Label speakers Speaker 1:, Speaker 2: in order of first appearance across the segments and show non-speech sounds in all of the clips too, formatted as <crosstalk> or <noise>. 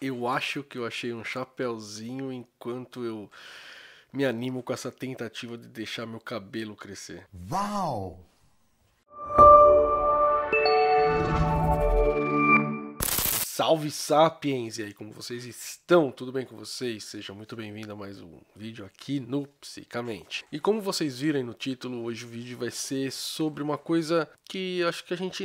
Speaker 1: Eu acho que eu achei um chapéuzinho enquanto eu me animo com essa tentativa de deixar meu cabelo crescer. Uau! Salve Sapiens! E aí, como vocês estão? Tudo bem com vocês? Sejam muito bem-vindos a mais um vídeo aqui no Psicamente. E como vocês viram no título, hoje o vídeo vai ser sobre uma coisa que acho que a gente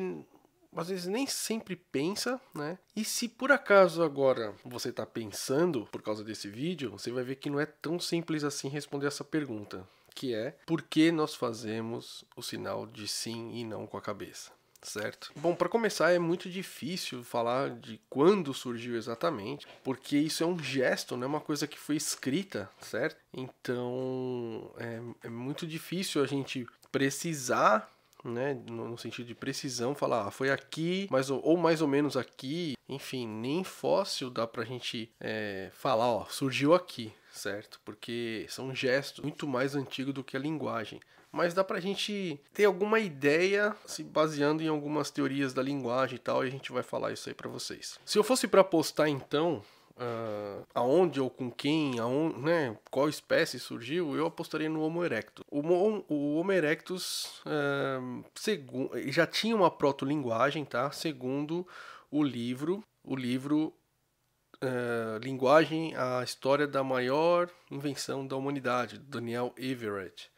Speaker 1: às vezes nem sempre pensa, né? E se por acaso agora você está pensando por causa desse vídeo, você vai ver que não é tão simples assim responder essa pergunta, que é por que nós fazemos o sinal de sim e não com a cabeça? certo? Bom, para começar, é muito difícil falar de quando surgiu exatamente, porque isso é um gesto, não é uma coisa que foi escrita, certo? Então é, é muito difícil a gente precisar né, no, sentido de precisão, falar ah, foi aqui, mais ou, ou, mais ou menos aqui, enfim, nem fóssil dá pra gente é, falar, ó, surgiu aqui, certo? Porque são gestos muito mais antigos do que a linguagem. Mas dá pra gente ter alguma ideia se baseando em algumas teorias da linguagem e tal, e a gente vai falar isso aí para vocês. Se eu fosse para postar então uh, aonde ou com quem, aonde, né, qual espécie surgiu, eu apostaria no Homo erectus. O, o Homo erectus uh, eh, segundo, já tinha uma proto-linguagem, tá? Segundo o livro, o livro uh, Linguagem, a História da Maior Invenção da Humanidade, Daniel Everett.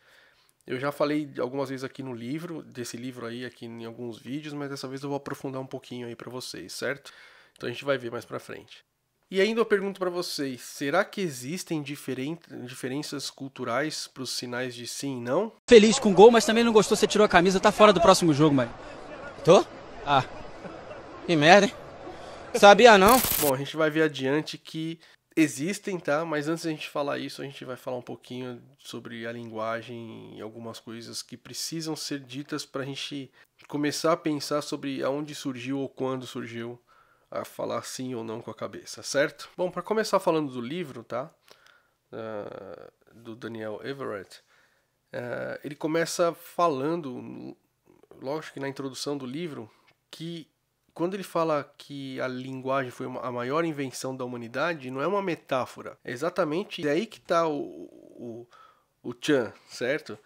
Speaker 1: Eu já falei algumas vezes aqui no livro, desse livro aí, aqui em alguns vídeos, mas dessa vez eu vou aprofundar um pouquinho aí para vocês, certo? Então a gente vai ver mais para frente. E ainda eu pergunto para vocês: será que existem diferen... diferenças culturais para os sinais de sim e não? Feliz com o gol, mas também não gostou, você tirou a camisa, tá fora do próximo jogo, mãe. Tô? Ah. Que merda, hein? Sabia não? Bom, a gente vai ver adiante que existem, tá? Mas antes da gente falar isso, a gente vai falar um pouquinho sobre a linguagem e algumas coisas que precisam ser ditas para a gente começar a pensar sobre aonde surgiu ou quando surgiu a falar sim ou não com a cabeça, certo? Bom, para começar falando do livro, tá? Uh, do Daniel Everett, uh, ele começa falando, lógico que na introdução do livro, que quando ele fala que a linguagem foi a maior invenção da humanidade, não é uma metáfora. É exatamente aí que está o, o, o Chan, certo?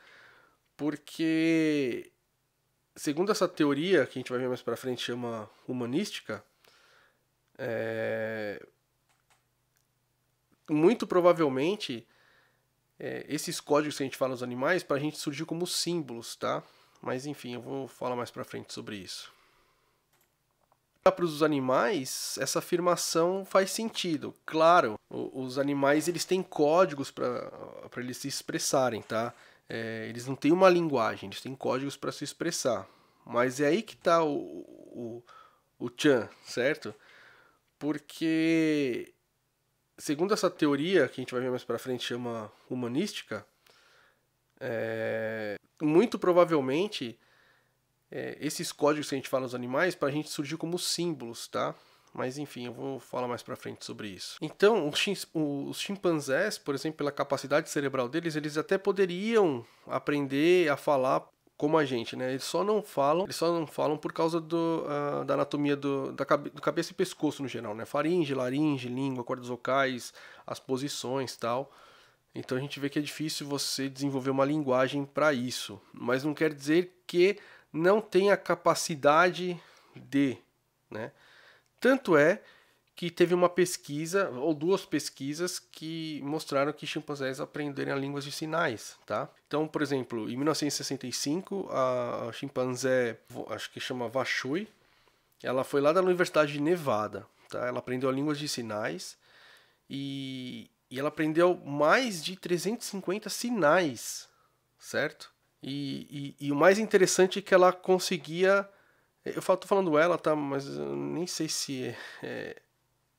Speaker 1: Porque, segundo essa teoria, que a gente vai ver mais para frente, chama humanística, é... Muito provavelmente, é, esses códigos que a gente fala nos animais, para a gente surgir como símbolos, tá? Mas enfim, eu vou falar mais para frente sobre isso. Para os animais, essa afirmação faz sentido. Claro, os animais eles têm códigos para eles se expressarem, tá? É, eles não têm uma linguagem, eles têm códigos para se expressar. Mas é aí que está o, o, o tchan, certo? porque segundo essa teoria que a gente vai ver mais para frente chama humanística, é, muito provavelmente é, esses códigos que a gente fala dos animais para a gente surgiu como símbolos, tá? Mas enfim, eu vou falar mais para frente sobre isso. Então, os, chimpanzés, por exemplo, pela capacidade cerebral deles, eles até poderiam aprender a falar como a gente, né? Eles só não falam, eles só não falam por causa do, uh, da anatomia do, da cabe, do cabeça e pescoço no geral, né? Faringe, laringe, língua, cordas vocais, as posições, tal. Então a gente vê que é difícil você desenvolver uma linguagem para isso, mas não quer dizer que não tenha capacidade de, né? Tanto é que teve uma pesquisa, ou duas pesquisas, que mostraram que chimpanzés aprenderem a línguas de sinais, tá? Então, por exemplo, em 1965, a chimpanzé, acho que chama Vashui, ela foi lá da Universidade de Nevada, tá? Ela aprendeu a língua de sinais e, e ela aprendeu mais de 350 sinais, certo? E, e, e o mais interessante é que ela conseguia... Eu tô falando ela, tá? Mas eu nem sei se... É, é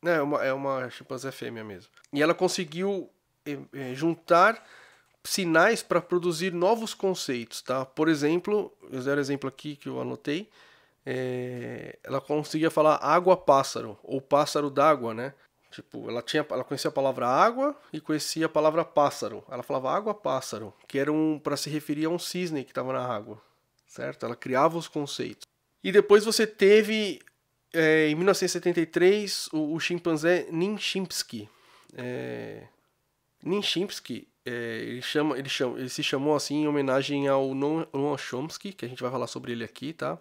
Speaker 1: é uma, é uma chimpanzé fêmea mesmo. E ela conseguiu é, juntar sinais para produzir novos conceitos, tá? Por exemplo, eu dei um exemplo aqui que eu anotei, é, ela conseguia falar água pássaro ou pássaro d'água, né? Tipo, ela tinha, ela conhecia a palavra água e conhecia a palavra pássaro. Ela falava água pássaro, que era um para se referir a um cisne que estava na água, certo? Ela criava os conceitos. E depois você teve é, em 1973, o, o chimpanzé Ninchimpsky. É, Ninchimpsky é, ele, chama, ele, chama, ele se chamou assim em homenagem ao Noam Chomsky, que a gente vai falar sobre ele aqui, tá?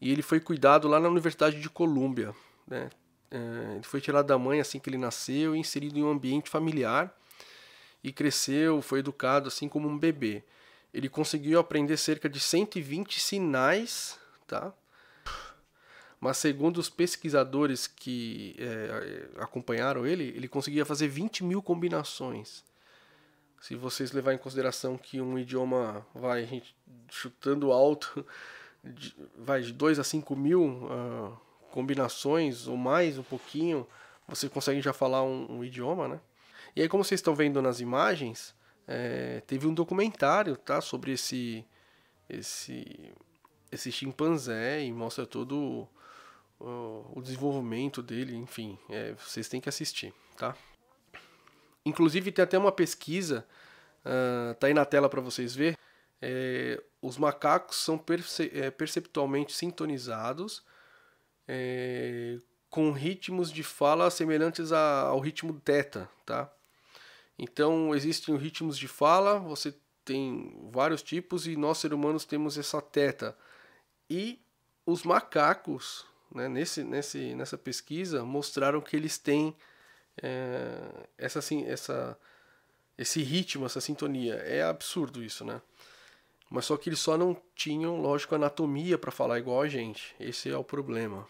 Speaker 1: E ele foi cuidado lá na Universidade de Colômbia, né? É, ele foi tirado da mãe assim que ele nasceu e inserido em um ambiente familiar e cresceu, foi educado assim como um bebê. Ele conseguiu aprender cerca de 120 sinais, tá? mas segundo os pesquisadores que é, é acompanharam ele, ele conseguia fazer 20 mil combinações. Se vocês levar em consideração que um idioma vai chutando alto, de, vai de 2 a 5 mil uh, combinações ou mais um pouquinho, você consegue já falar um, um idioma, né? E aí, como vocês estão vendo nas imagens, é, teve um documentário, tá, sobre esse esse esse chimpanzé e mostra todo o desenvolvimento dele, enfim, é, vocês têm que assistir, tá? Inclusive tem até uma pesquisa, uh, tá aí na tela para vocês ver. É, os macacos são perce é, perceptualmente sintonizados é, com ritmos de fala semelhantes a, ao ritmo teta, tá? Então existem ritmos de fala, você tem vários tipos e nós seres humanos temos essa teta. E os macacos né, nesse, nesse, nessa pesquisa, mostraram que eles têm é, essa, assim, essa, esse ritmo, essa sintonia. É absurdo isso, né? Mas só que eles só não tinham, lógico, anatomia para falar igual a gente. Esse é o problema.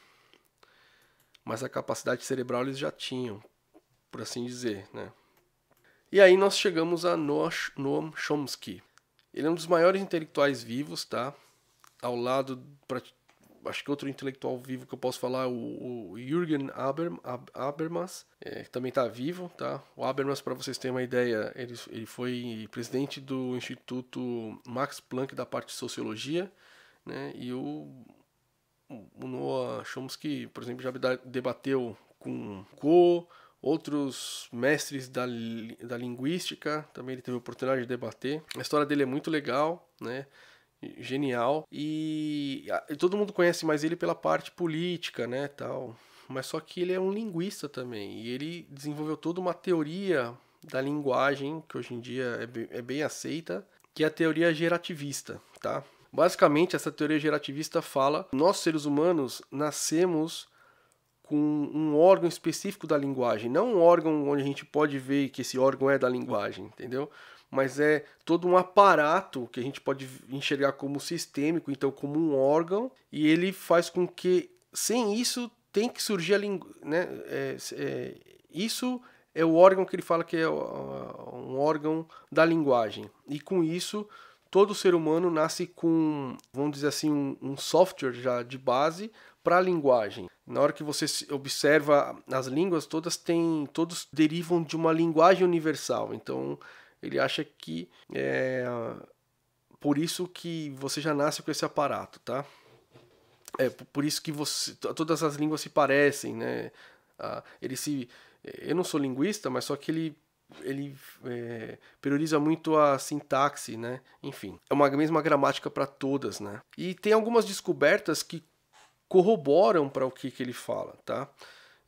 Speaker 1: Mas a capacidade cerebral eles já tinham, por assim dizer, né? E aí nós chegamos a Noam Chomsky. Ele é um dos maiores intelectuais vivos, tá? Ao lado acho que outro intelectual vivo que eu posso falar, é o, o Jürgen Aber, Habermas, é, que também está vivo, tá? O Habermas, para vocês terem uma ideia, ele, ele foi presidente do Instituto Max Planck da parte de Sociologia, né? E o, o Noah Chomsky, por exemplo, já debateu com Co, outros mestres da, da linguística, também ele teve a oportunidade de debater. A história dele é muito legal, né? genial. Ah, e todo mundo conhece mais ele pela parte política, né, tal. Mas só que ele é um linguista também, e ele desenvolveu toda uma teoria da linguagem, que hoje em dia é bem, é bem aceita, que é a teoria gerativista, tá? Basicamente, essa teoria gerativista fala: nós seres humanos nascemos com um órgão específico da linguagem, não um órgão onde a gente pode ver que esse órgão é da linguagem, entendeu? mas é todo um aparato que a gente pode enxergar como sistêmico, então como um órgão, e ele faz com que, sem isso, tem que surgir a língua. Né? É, é, isso é o órgão que ele fala que é um órgão da linguagem. E com isso, todo ser humano nasce com, vamos dizer assim, um, um software já de base para a linguagem. Na hora que você observa as línguas, todas têm, todos derivam de uma linguagem universal. Então, ele acha que é por isso que você já nasce com esse aparato, tá? É por isso que você, todas as línguas se parecem, né? Ah, ele se, eu não sou linguista, mas só que ele ele é, prioriza muito a sintaxe, né? Enfim, é uma mesma gramática para todas, né? E tem algumas descobertas que corroboram para o que, que ele fala, tá?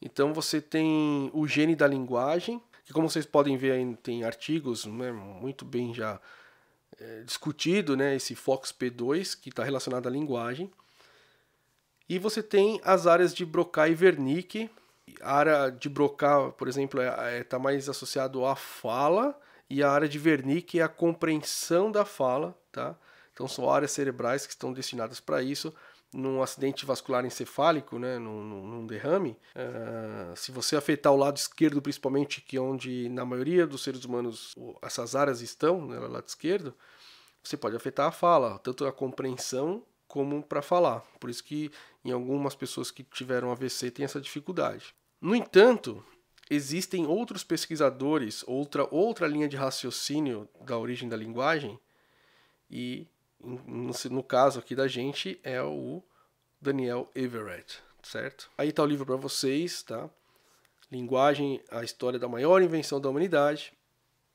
Speaker 1: Então você tem o gene da linguagem, que como vocês podem ver aí, tem artigos né, muito bem já é, discutido, né, esse Fox P2, que está relacionado à linguagem. E você tem as áreas de Broca e Wernicke. A área de Broca, por exemplo, está é, é, tá mais associado à fala, e a área de Wernicke é a compreensão da fala, tá? Então são áreas cerebrais que estão destinadas para isso num acidente vascular encefálico, né, num, num derrame, uh, se você afetar o lado esquerdo, principalmente, que é onde na maioria dos seres humanos essas áreas estão, né, lado esquerdo, você pode afetar a fala, tanto a compreensão como para falar. Por isso que em algumas pessoas que tiveram AVC tem essa dificuldade. No entanto, existem outros pesquisadores, outra outra linha de raciocínio da origem da linguagem e no, no caso aqui da gente, é o Daniel Everett, certo? Aí tá o livro para vocês, tá? Linguagem, a história da maior invenção da humanidade.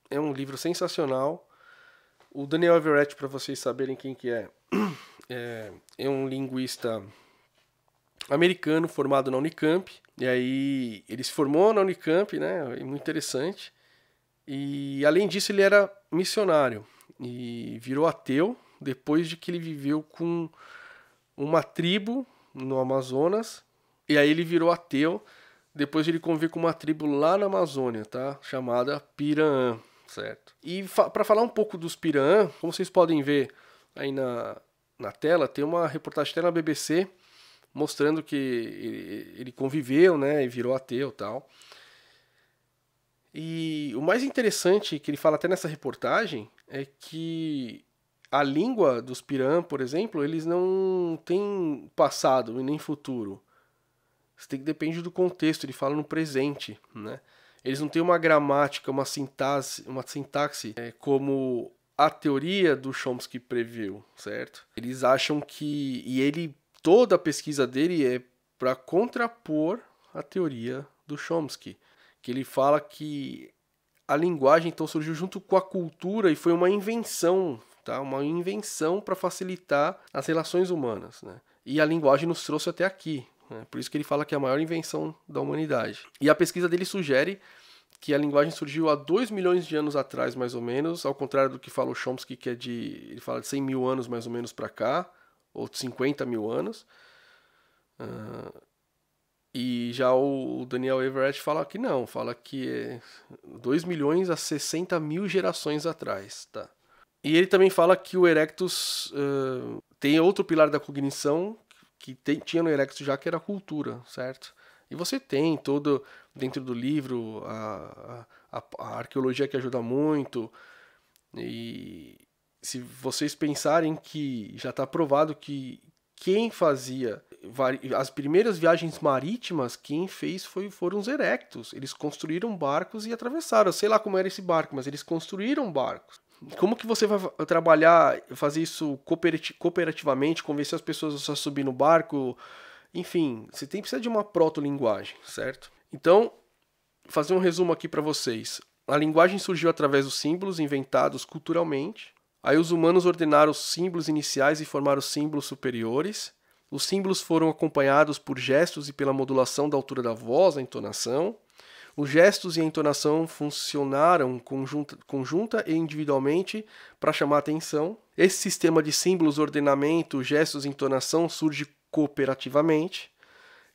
Speaker 1: É um livro sensacional. O Daniel Everett, para vocês saberem quem que é, <clears throat> é, é um linguista americano formado na Unicamp. E aí ele se formou na Unicamp, né? É muito interessante. E além disso, ele era missionário e virou ateu depois de que ele viveu com uma tribo no Amazonas, e aí ele virou ateu, depois ele convive com uma tribo lá na Amazônia, tá? Chamada Piranã, certo? E fa para falar um pouco dos Piranã, como vocês podem ver aí na, na tela, tem uma reportagem até na BBC mostrando que ele, ele conviveu, né, e virou ateu, tal. E o mais interessante que ele fala até nessa reportagem é que a língua dos Piran, por exemplo, eles não têm passado e nem futuro. Isso tem que depende do contexto, ele fala no presente, né? Eles não têm uma gramática, uma sintaxe, uma sintaxe é, como a teoria do Chomsky previu, certo? Eles acham que e ele toda a pesquisa dele é para contrapor a teoria do Chomsky, que ele fala que a linguagem então surgiu junto com a cultura e foi uma invenção tá? uma invenção para facilitar as relações humanas. Né? E a linguagem nos trouxe até aqui. Né? Por isso que ele fala que é a maior invenção da humanidade. E a pesquisa dele sugere que a linguagem surgiu há 2 milhões de anos atrás, mais ou menos, ao contrário do que fala o Chomsky, que é de, ele fala de 100 mil anos mais ou menos para cá, ou de 50 mil anos. Uh, e já o Daniel Everett fala que não, fala que é 2 milhões a 60 mil gerações atrás, tá? E ele também fala que o Erectus uh, tem outro pilar da cognição que tem, tinha no Erectus já, que era a cultura, certo? E você tem todo, dentro do livro, a, a, a arqueologia que ajuda muito. E se vocês pensarem que já está provado que quem fazia as primeiras viagens marítimas, quem fez foi, foram os Erectus. Eles construíram barcos e atravessaram. Sei lá como era esse barco, mas eles construíram barcos. Como que você vai trabalhar, fazer isso cooperativamente, convencer as pessoas a subir no barco? Enfim, você tem que precisar de uma proto-linguagem, certo? Então, fazer um resumo aqui para vocês. A linguagem surgiu através dos símbolos inventados culturalmente. Aí os humanos ordenaram os símbolos iniciais e formaram os símbolos superiores. Os símbolos foram acompanhados por gestos e pela modulação da altura da voz, a entonação. Os gestos e a entonação funcionaram conjunta, conjunta e individualmente para chamar atenção. Esse sistema de símbolos, ordenamento, gestos e entonação surge cooperativamente.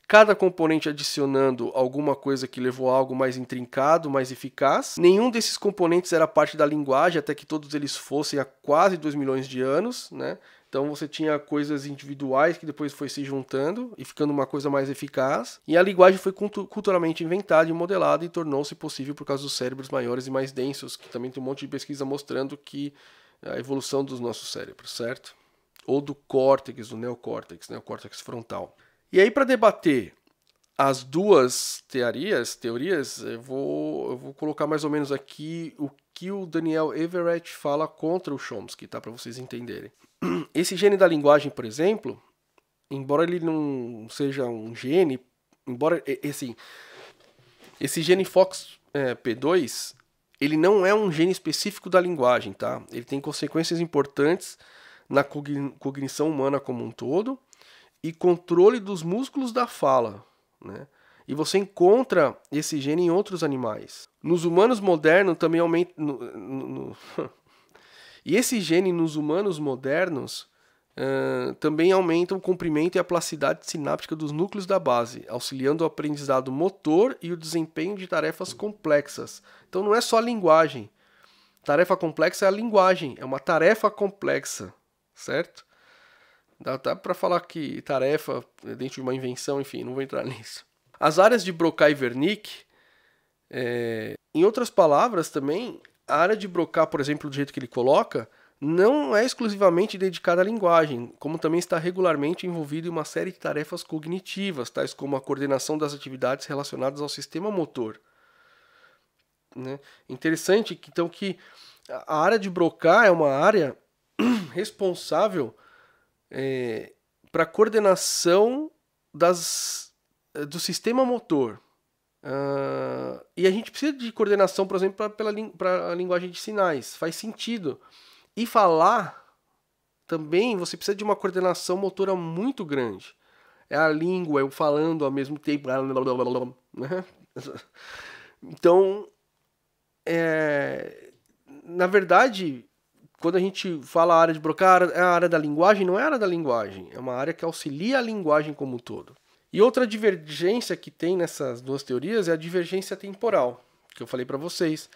Speaker 1: Cada componente adicionando alguma coisa que levou a algo mais intrincado, mais eficaz. Nenhum desses componentes era parte da linguagem até que todos eles fossem há quase 2 milhões de anos, né? Então você tinha coisas individuais que depois foi se juntando e ficando uma coisa mais eficaz. E a linguagem foi culturalmente inventada e modelada e tornou-se possível por causa dos cérebros maiores e mais densos, que também tem um monte de pesquisa mostrando que a evolução dos nossos cérebros, certo? Ou do córtex, do neocórtex, neocórtex frontal. E aí para debater as duas teorias, teorias, eu vou, eu vou colocar mais ou menos aqui o que o Daniel Everett fala contra o Chomsky, tá? Para vocês entenderem. <clears throat> esse gene da linguagem, por exemplo, embora ele não seja um gene, embora esse assim, esse gene FOXP2, é, ele não é um gene específico da linguagem, tá? Ele tem consequências importantes na cognição humana como um todo e controle dos músculos da fala, né? E você encontra esse gene em outros animais. Nos humanos modernos também aumenta. No, no, no, <laughs> E esse gene nos humanos modernos uh, também aumenta o comprimento e a plasticidade sináptica dos núcleos da base, auxiliando o aprendizado motor e o desempenho de tarefas complexas. Então não é só a linguagem. Tarefa complexa é a linguagem, é uma tarefa complexa, certo? Dá até para falar que tarefa é dentro de uma invenção, enfim, não vou entrar <laughs> nisso. As áreas de Broca e Wernicke, é, em outras palavras também, a área de Broca, por exemplo, do jeito que ele coloca, não é exclusivamente dedicada à linguagem, como também está regularmente envolvido em uma série de tarefas cognitivas, tais como a coordenação das atividades relacionadas ao sistema motor. Né? Interessante então que a área de Broca é uma área <clears throat> responsável é, para a coordenação das, eh, do sistema motor, Uh, e a gente precisa de coordenação, por exemplo, para a linguagem de sinais. Faz sentido. E falar também você precisa de uma coordenação motora muito grande. É a língua, eu é falando ao mesmo tempo. Né? <laughs> Então, é, na verdade, quando a gente fala a área de Broca, é a área da linguagem, não é a área da linguagem. É uma área que auxilia a linguagem como um todo. E outra divergência que tem nessas duas teorias é a divergência temporal, que eu falei para vocês.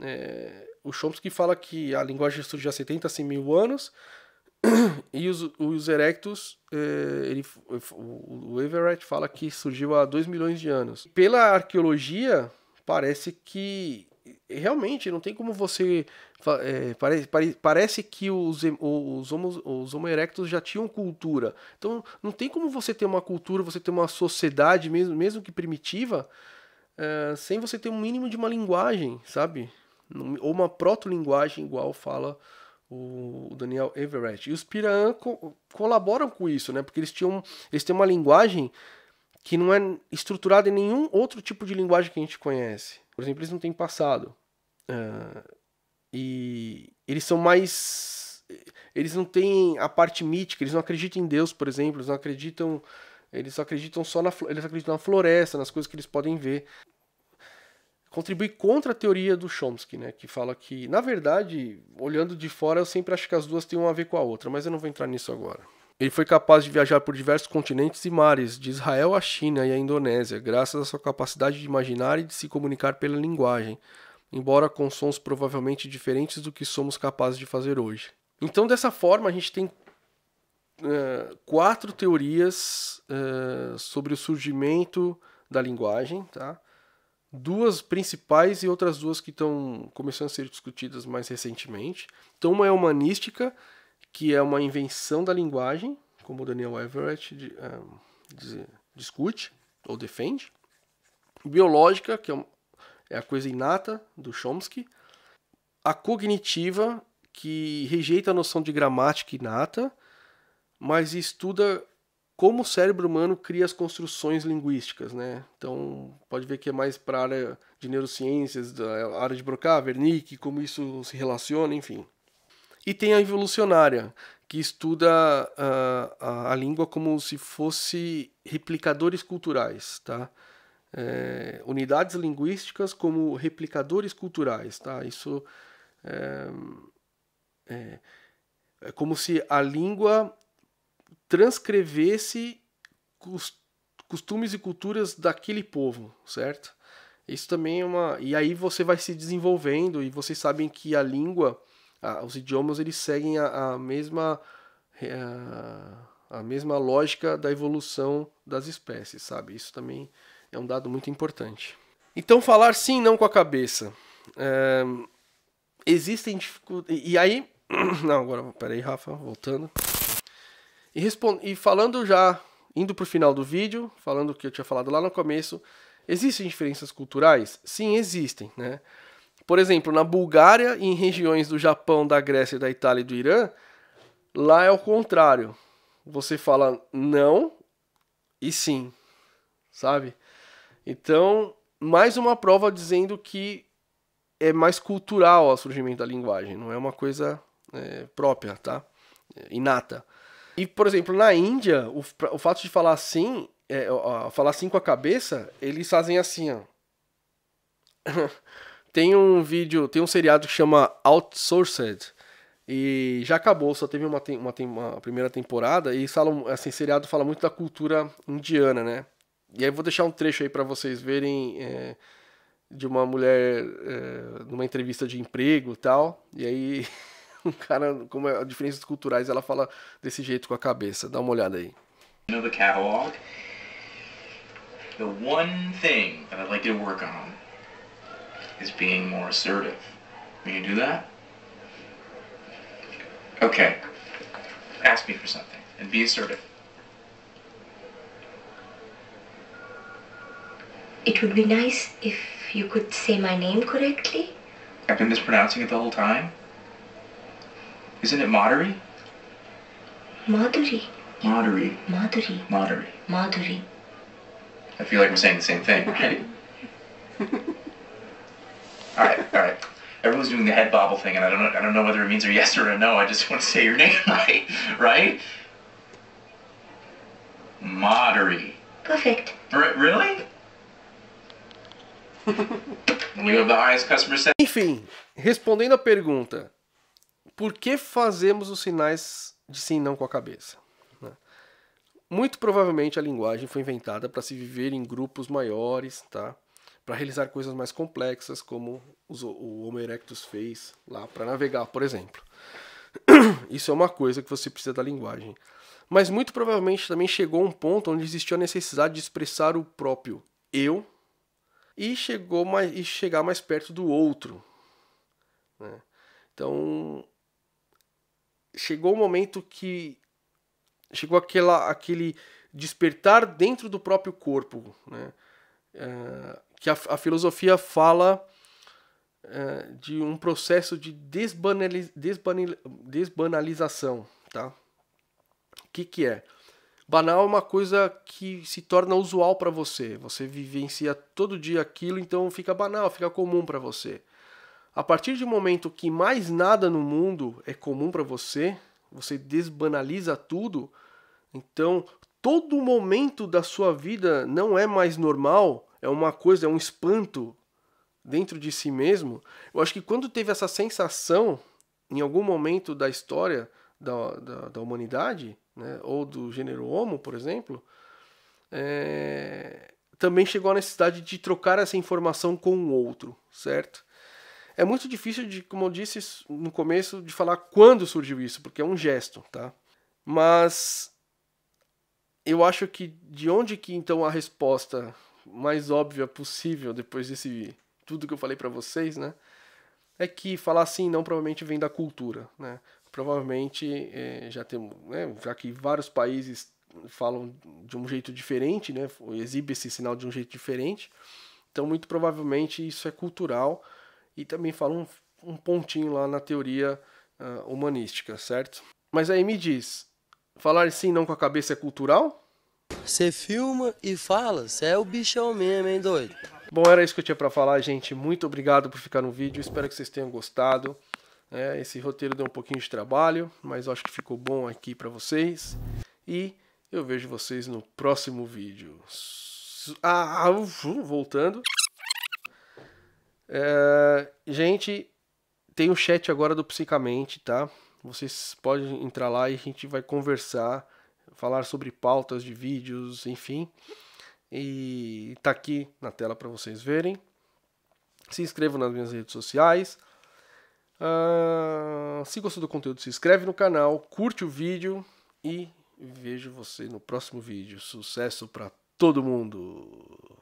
Speaker 1: É, o Chomsky fala que a linguagem surgiu há 70 100 mil anos <clears throat> e os, os Erectus, é, ele, o Everett fala que surgiu há 2 milhões de anos. Pela arqueologia, parece que realmente não tem como você. É, parece, parece que os, os, homo, os Homo erectus já tinham cultura. Então não tem como você ter uma cultura, você ter uma sociedade, mesmo, mesmo que primitiva, é, sem você ter um mínimo de uma linguagem, sabe? Ou uma proto-linguagem, igual fala o Daniel Everett. E os Piran co colaboram com isso, né? Porque eles, tinham, eles têm uma linguagem que não é estruturada em nenhum outro tipo de linguagem que a gente conhece. Por exemplo, eles não têm passado. Uh, e eles são mais. Eles não têm a parte mítica, eles não acreditam em Deus, por exemplo, eles não acreditam. Eles só acreditam só na, eles acreditam na floresta, nas coisas que eles podem ver. Contribui contra a teoria do Chomsky, né, que fala que, na verdade, olhando de fora, eu sempre acho que as duas têm uma a ver com a outra, mas eu não vou entrar nisso agora. Ele foi capaz de viajar por diversos continentes e mares, de Israel à China e à Indonésia, graças à sua capacidade de imaginar e de se comunicar pela linguagem embora com sons provavelmente diferentes do que somos capazes de fazer hoje. Então, dessa forma, a gente tem uh, quatro teorias uh, sobre o surgimento da linguagem, tá? duas principais e outras duas que estão começando a ser discutidas mais recentemente. Então, uma é humanística, que é uma invenção da linguagem, como o Daniel Everett de, eh, de, discute ou defende. Biológica, que é é a coisa inata do Chomsky, a cognitiva, que rejeita a noção de gramática inata, mas estuda como o cérebro humano cria as construções linguísticas, né? Então, pode ver que é mais para a área de neurociências, da área de Broca, Wernicke, como isso se relaciona, enfim. E tem a evolucionária, que estuda ah, a, a língua como se fosse replicadores culturais, tá? é, unidades linguísticas como replicadores culturais, tá? Isso é, é, é como se a língua transcrevesse costumes e culturas daquele povo, certo? Isso também é uma. E aí você vai se desenvolvendo, e vocês sabem que a língua, a, os idiomas, eles seguem a, a mesma. É, a, a, mesma lógica da evolução das espécies, sabe? Isso também é um dado muito importante. Então, falar sim e não com a cabeça. É... Existem dificuldades. E aí. <clears throat> Não, agora, peraí, Rafa, voltando. E, respond... e falando já, indo para o final do vídeo, falando o que eu tinha falado lá no começo, existem diferenças culturais? Sim, existem, né? Por exemplo, na Bulgária e em regiões do Japão, da Grécia, da Itália e do Irã, lá é o contrário. Você fala não e sim, sabe? Então, mais uma prova dizendo que é mais cultural o surgimento da linguagem, não é uma coisa é, própria, tá? É, inata. E, por exemplo, na Índia, o, o fato de falar assim, é, ó, falar assim com a cabeça, eles fazem assim, ó. <laughs> tem um vídeo, tem um seriado que chama Outsourced, e já acabou, só teve uma, uma, uma primeira temporada, e esse assim, seriado fala muito da cultura indiana, né? E aí vou deixar um trecho aí para vocês verem é, de uma mulher é, numa entrevista de emprego e tal. E aí <laughs> um cara, como é, diferenças culturais, ela fala desse jeito com a cabeça. Dá uma olhada aí. You know the catalog? The one thing that I'd like to work on is being more assertive. Will you do that? Okay. Ask me for something and be assertive. It would be nice if you could say my name correctly. I've been mispronouncing it the whole time. Isn't it Madhuri? Madhuri. Madhuri. Madhuri. Madhuri. Madhuri. I feel like I'm saying the same thing. Okay. <laughs> all right, all right. Everyone's doing the head bobble thing, and I don't know, I don't know whether it means a yes or a no. I just want to say your <laughs> name right, right? Madhuri. Perfect. R really? have <laughs> the highest customer Enfim, respondendo a pergunta, por que fazemos os sinais de sim e não com a cabeça? Né? Muito provavelmente a linguagem foi inventada para se viver em grupos maiores, tá? para realizar coisas mais complexas, como o Homo erectus fez lá para navegar, por exemplo. <clears throat> Isso é uma coisa que você precisa da linguagem. Mas muito provavelmente também chegou um ponto onde existiu a necessidade de expressar o próprio eu e chegou mais, e chegar mais perto do outro. Né? Então chegou o momento que chegou aquela, aquele despertar dentro do próprio corpo, né? É, que a, a, filosofia fala é, de um processo de desbanil, desbanalização, tá? O que que é? Banal é uma coisa que se torna usual para você. Você vivencia todo dia aquilo, então fica banal, fica comum para você. A partir do momento que mais nada no mundo é comum para você, você desbanaliza tudo, então todo momento da sua vida não é mais normal, é uma coisa, é um espanto dentro de si mesmo. Eu acho que quando teve essa sensação, em algum momento da história da, da, da humanidade, né, ou do gênero Homo, por exemplo, é, também chegou à necessidade de trocar essa informação com o outro, certo? É muito difícil, de, como eu disse no começo, de falar quando surgiu isso, porque é um gesto, tá? Mas eu acho que de onde que então a resposta mais óbvia possível depois desse tudo que eu falei para vocês, né? É que falar assim não provavelmente vem da cultura, né? provavelmente é, já temos, né, já que vários países falam de um jeito diferente, né, exibe esse sinal de um jeito diferente, então muito provavelmente isso é cultural e também fala um, um pontinho lá na teoria uh, humanística, certo? Mas aí me diz, falar sim não com a cabeça é cultural? Você filma e fala, você é o bichão mesmo, hein, doido? Bom, era isso que eu tinha para falar, gente. Muito obrigado por ficar no vídeo. Espero que vocês tenham gostado. É, esse roteiro deu um pouquinho de trabalho, mas acho que ficou bom aqui para vocês. E eu vejo vocês no próximo vídeo. Ah, ah voltando. É, gente, tem o chat agora do Psicamente, tá? Vocês podem entrar lá e a gente vai conversar, falar sobre pautas de vídeos, enfim. E tá aqui na tela para vocês verem. Se inscrevam nas minhas redes sociais. Ah, se gostou do conteúdo, se inscreve no canal, curte o vídeo e vejo você no próximo vídeo. Sucesso para todo mundo!